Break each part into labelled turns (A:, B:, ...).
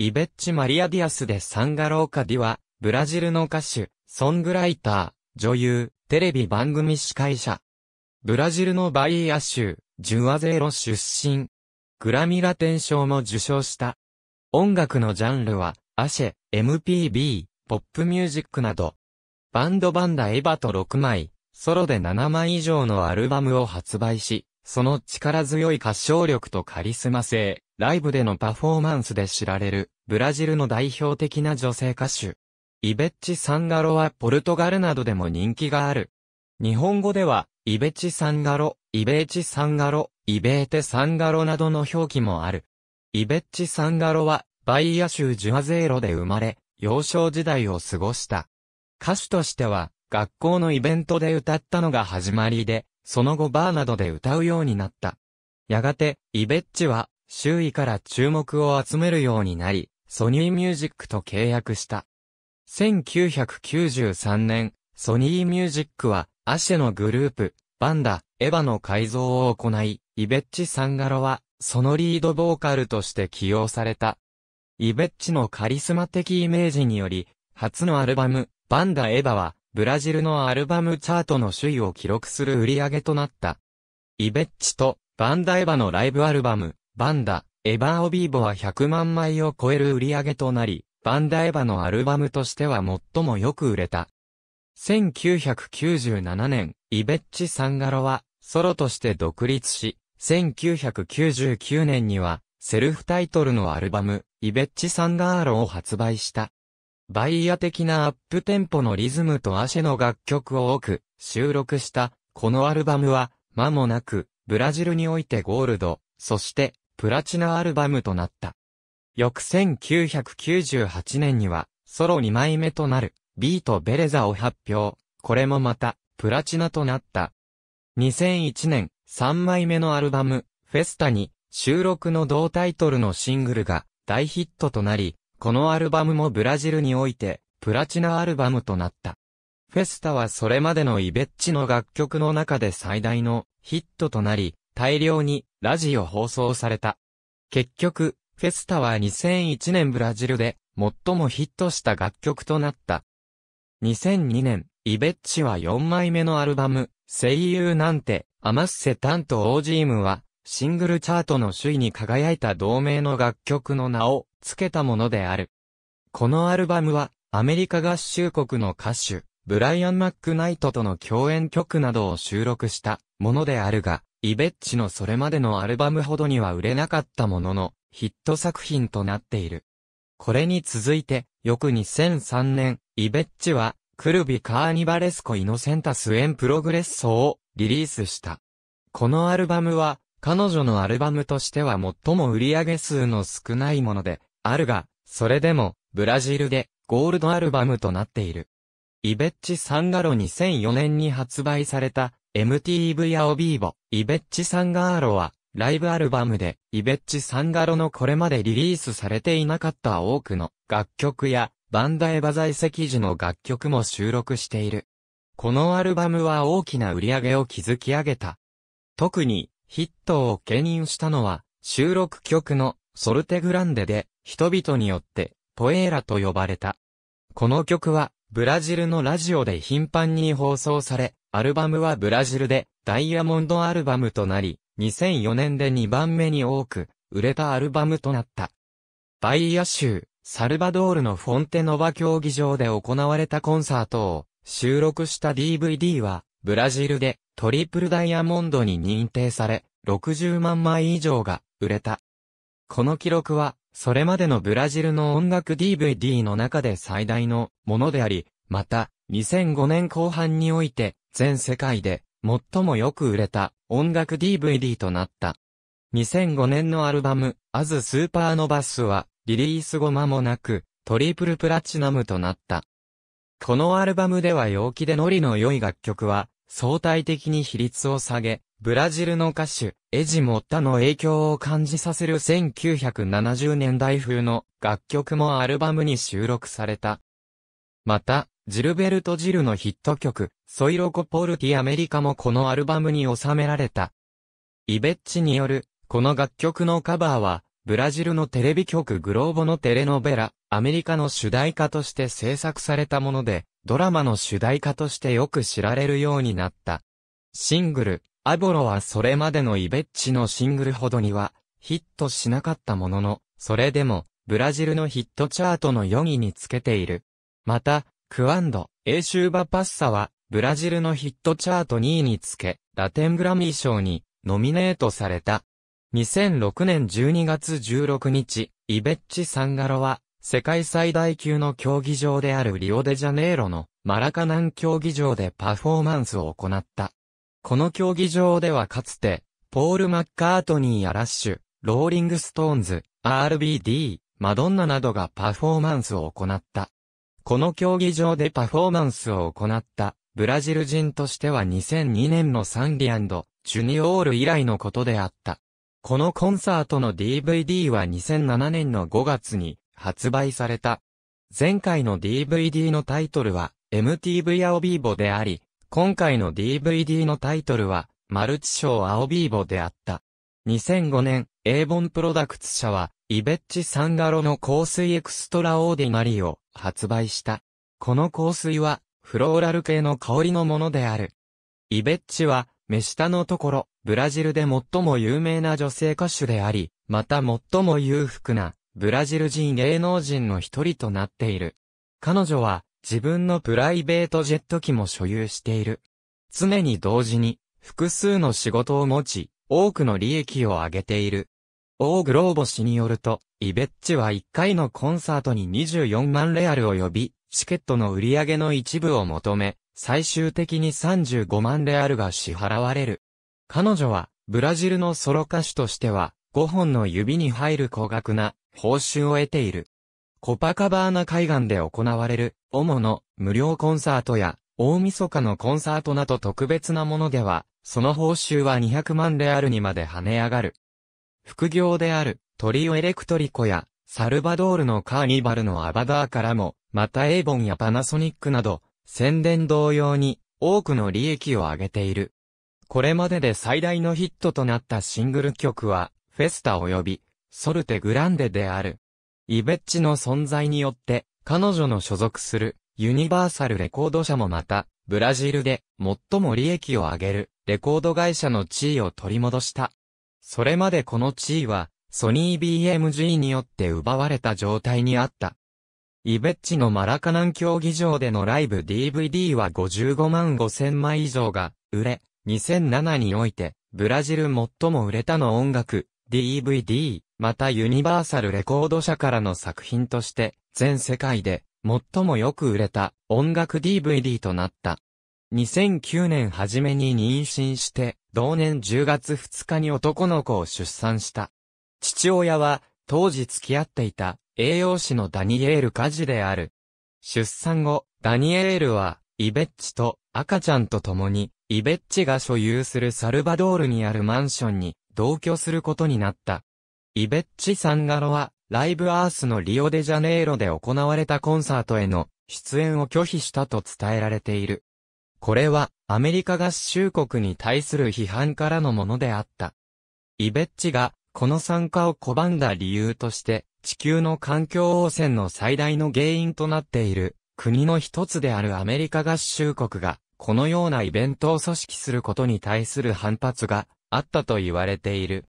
A: イベッチ・マリア・ディアス・でサンガローカ・ディは、ブラジルの歌手、ソングライター、女優、テレビ番組司会者。ブラジルのバイア州、ジュアゼーロ出身。グラミラン賞も受賞した。音楽のジャンルは、アシェ、MPB、ポップミュージックなど。バンドバンダエヴァと6枚、ソロで7枚以上のアルバムを発売し、その力強い歌唱力とカリスマ性、ライブでのパフォーマンスで知られる、ブラジルの代表的な女性歌手。イベッチ・サンガロはポルトガルなどでも人気がある。日本語では、イベチ・サンガロ、イベーチ・サンガロ、イベーテ・サンガロなどの表記もある。イベッチ・サンガロは、バイア州ジュアゼーロで生まれ、幼少時代を過ごした。歌手としては、学校のイベントで歌ったのが始まりで、その後バーなどで歌うようになった。やがて、イベッチは、周囲から注目を集めるようになり、ソニーミュージックと契約した。1993年、ソニーミュージックは、アシェのグループ、バンダ、エヴァの改造を行い、イベッチ・サンガロは、そのリードボーカルとして起用された。イベッチのカリスマ的イメージにより、初のアルバム、バンダ・エヴァは、ブラジルのアルバムチャートの首位を記録する売り上げとなった。イベッチとバンダエヴァのライブアルバム、バンダ、エヴァオビーボは100万枚を超える売り上げとなり、バンダエヴァのアルバムとしては最もよく売れた。1997年、イベッチ・サンガロはソロとして独立し、1999年にはセルフタイトルのアルバム、イベッチ・サンガーロを発売した。バイヤ的なアップテンポのリズムとアシェの楽曲を多く収録した、このアルバムは、間もなく、ブラジルにおいてゴールド、そして、プラチナアルバムとなった。翌1998年には、ソロ2枚目となる、ビートベレザを発表。これもまた、プラチナとなった。2001年、3枚目のアルバム、フェスタに、収録の同タイトルのシングルが大ヒットとなり、このアルバムもブラジルにおいて、プラチナアルバムとなった。フェスタはそれまでのイベッチの楽曲の中で最大のヒットとなり、大量にラジオ放送された。結局、フェスタは2001年ブラジルで最もヒットした楽曲となった。2002年、イベッチは4枚目のアルバム、声優なんて、アマッセタンとオージームは、シングルチャートの首位に輝いた同名の楽曲の名を付けたものである。このアルバムは、アメリカ合衆国の歌手、ブライアン・マックナイトとの共演曲などを収録したものであるが、イベッチのそれまでのアルバムほどには売れなかったものの、ヒット作品となっている。これに続いて、翌2003年、イベッチは、クルビ・カーニバレスコ・イノセンタス・エン・プログレッソをリリースした。このアルバムは、彼女のアルバムとしては最も売上数の少ないもので、あるが、それでも、ブラジルで、ゴールドアルバムとなっている。イベッチ・サンガロ2004年に発売された、MTV やオビーボ、イベッチ・サンガーロは、ライブアルバムで、イベッチ・サンガロのこれまでリリースされていなかった多くの楽曲や、バンダエバ在籍時の楽曲も収録している。このアルバムは大きな売り上げを築き上げた。特に、ヒットを牽引したのは、収録曲のソルテグランデで、人々によって、ポエーラと呼ばれた。この曲は、ブラジルのラジオで頻繁に放送され、アルバムはブラジルで、ダイヤモンドアルバムとなり、2004年で2番目に多く、売れたアルバムとなった。バイア州、サルバドールのフォンテノバ競技場で行われたコンサートを、収録した DVD は、ブラジルでトリプルダイヤモンドに認定され、60万枚以上が売れた。この記録は、それまでのブラジルの音楽 DVD の中で最大のものであり、また、2005年後半において、全世界で最もよく売れた音楽 DVD となった。2005年のアルバム、アズ・スーパーノバスは、リリース後間もなく、トリプルプラチナムとなった。このアルバムでは陽気でノリの良い楽曲は、相対的に比率を下げ、ブラジルの歌手、エジ・モッタの影響を感じさせる1970年代風の楽曲もアルバムに収録された。また、ジルベルト・ジルのヒット曲、ソイロコ・ポルティ・アメリカもこのアルバムに収められた。イベッチによる、この楽曲のカバーは、ブラジルのテレビ局グローボのテレノベラ、アメリカの主題歌として制作されたもので、ドラマの主題歌としてよく知られるようになった。シングル、アボロはそれまでのイベッチのシングルほどにはヒットしなかったものの、それでもブラジルのヒットチャートの4位につけている。また、クアンド、エーシューバパッサはブラジルのヒットチャート2位につけ、ラテングラミー賞にノミネートされた。2006年12月16日、イベッチ・サンガロは、世界最大級の競技場であるリオデジャネイロのマラカナン競技場でパフォーマンスを行った。この競技場ではかつて、ポール・マッカートニーやラッシュ、ローリング・ストーンズ、RBD、マドンナなどがパフォーマンスを行った。この競技場でパフォーマンスを行った、ブラジル人としては2002年のサンリアンド、ジュニオール以来のことであった。このコンサートの DVD は2007年の5月に発売された。前回の DVD のタイトルは MTV 青ビーボであり、今回の DVD のタイトルはマルチショー青ビーボであった。2005年、エーボンプロダクツ社は、イベッチ・サンガロの香水エクストラオーディナリーを発売した。この香水は、フローラル系の香りのものである。イベッチは、目下のところ、ブラジルで最も有名な女性歌手であり、また最も裕福なブラジル人芸能人の一人となっている。彼女は自分のプライベートジェット機も所有している。常に同時に複数の仕事を持ち、多くの利益を上げている。オーグローボ氏によると、イベッチは1回のコンサートに24万レアルを呼び、チケットの売り上げの一部を求め、最終的に35万レアルが支払われる。彼女は、ブラジルのソロ歌手としては、5本の指に入る高額な報酬を得ている。コパカバーナ海岸で行われる、主の無料コンサートや、大晦日のコンサートなど特別なものでは、その報酬は200万レアルにまで跳ね上がる。副業である、トリオエレクトリコや、サルバドールのカーニバルのアバダーからも、またエイボンやパナソニックなど、宣伝同様に、多くの利益を上げている。これまでで最大のヒットとなったシングル曲は、フェスタ及び、ソルテ・グランデである。イベッチの存在によって、彼女の所属する、ユニバーサルレコード社もまた、ブラジルで、最も利益を上げる、レコード会社の地位を取り戻した。それまでこの地位は、ソニー BMG によって奪われた状態にあった。イベッチのマラカナン競技場でのライブ DVD は55万5千枚以上が売れ、2007において、ブラジル最も売れたの音楽、DVD、またユニバーサルレコード社からの作品として、全世界で最もよく売れた音楽 DVD となった。2009年初めに妊娠して、同年10月2日に男の子を出産した。父親は、当時付き合っていた栄養士のダニエール・カジである。出産後、ダニエールは、イベッチと赤ちゃんと共に、イベッチが所有するサルバドールにあるマンションに同居することになった。イベッチ・サンガロは、ライブアースのリオデジャネイロで行われたコンサートへの出演を拒否したと伝えられている。これは、アメリカ合衆国に対する批判からのものであった。イベッチが、この参加を拒んだ理由として、地球の環境汚染の最大の原因となっている、国の一つであるアメリカ合衆国が、このようなイベントを組織することに対する反発があったと言われている。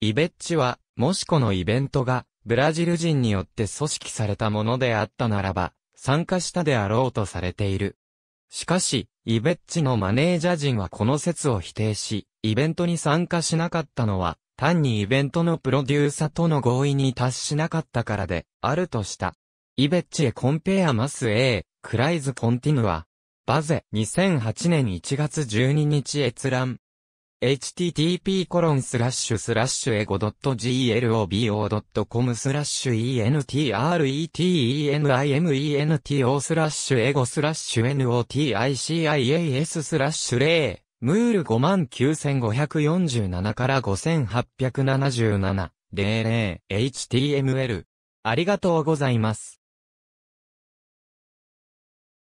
A: イベッチは、もしこのイベントが、ブラジル人によって組織されたものであったならば、参加したであろうとされている。しかし、イベッチのマネージャー陣はこの説を否定し、イベントに参加しなかったのは、単にイベントのプロデューサーとの合意に達しなかったからで、あるとした。イベッチへコンペアマス A、クライズコンティヌア。バゼ、2008年1月12日閲覧。http コロンスラッシュスラッシュエゴ .globo.com スラッシュ e n t r e t e n i m e n t o スラッシュエゴスラッシュ noticias スラッシュ0ムール59547から587700 html ありがとうございます。